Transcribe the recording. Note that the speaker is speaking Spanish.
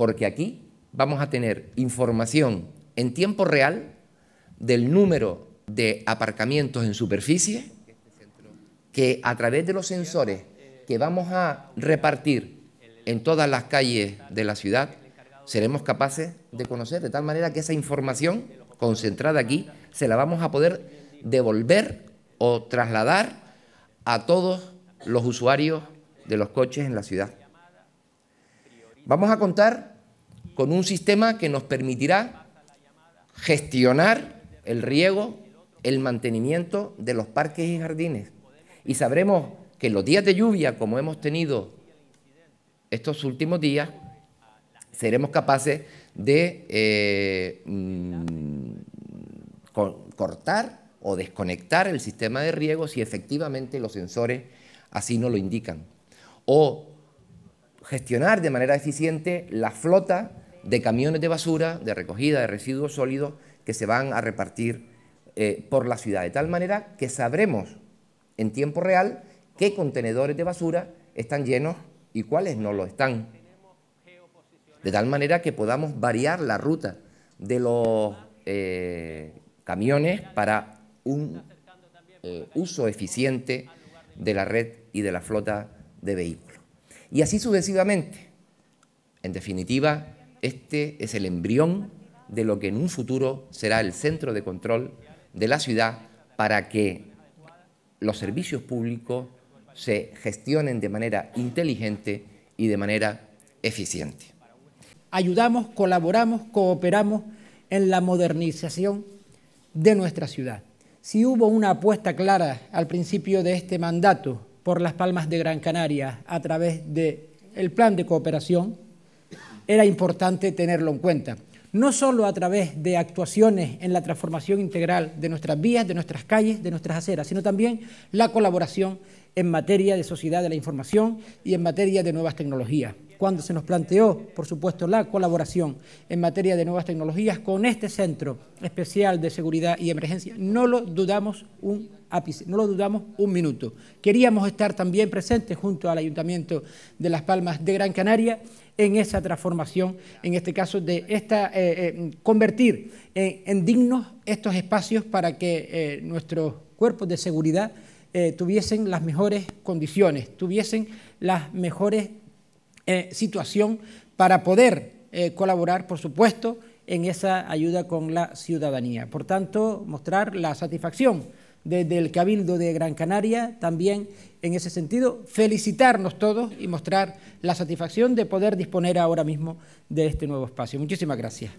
porque aquí vamos a tener información en tiempo real del número de aparcamientos en superficie que a través de los sensores que vamos a repartir en todas las calles de la ciudad, seremos capaces de conocer, de tal manera que esa información concentrada aquí se la vamos a poder devolver o trasladar a todos los usuarios de los coches en la ciudad. Vamos a contar con un sistema que nos permitirá gestionar el riego, el mantenimiento de los parques y jardines. Y sabremos que en los días de lluvia, como hemos tenido estos últimos días, seremos capaces de eh, mm, cortar o desconectar el sistema de riego si efectivamente los sensores así no lo indican. O gestionar de manera eficiente la flota de camiones de basura, de recogida de residuos sólidos que se van a repartir eh, por la ciudad, de tal manera que sabremos en tiempo real qué contenedores de basura están llenos y cuáles no lo están. De tal manera que podamos variar la ruta de los eh, camiones para un eh, uso eficiente de la red y de la flota de vehículos y así sucesivamente. En definitiva, este es el embrión de lo que en un futuro será el centro de control de la ciudad para que los servicios públicos se gestionen de manera inteligente y de manera eficiente. Ayudamos, colaboramos, cooperamos en la modernización de nuestra ciudad. Si hubo una apuesta clara al principio de este mandato por las Palmas de Gran Canaria a través del plan de cooperación, era importante tenerlo en cuenta. No solo a través de actuaciones en la transformación integral de nuestras vías, de nuestras calles, de nuestras aceras, sino también la colaboración en materia de sociedad de la información y en materia de nuevas tecnologías cuando se nos planteó, por supuesto, la colaboración en materia de nuevas tecnologías con este Centro Especial de Seguridad y Emergencia. No lo dudamos un ápice, no lo dudamos un minuto. Queríamos estar también presentes junto al Ayuntamiento de Las Palmas de Gran Canaria en esa transformación, en este caso de esta, eh, eh, convertir en, dignos estos espacios para que eh, nuestros cuerpos de seguridad tuviesen las mejores condiciones, tuviesen las mejores eh, situación para poder eh, colaborar, por supuesto, en esa ayuda con la ciudadanía. Por tanto, mostrar la satisfacción desde el Cabildo de Gran Canaria, también en ese sentido, felicitarnos todos y mostrar la satisfacción de poder disponer ahora mismo de este nuevo espacio. Muchísimas gracias.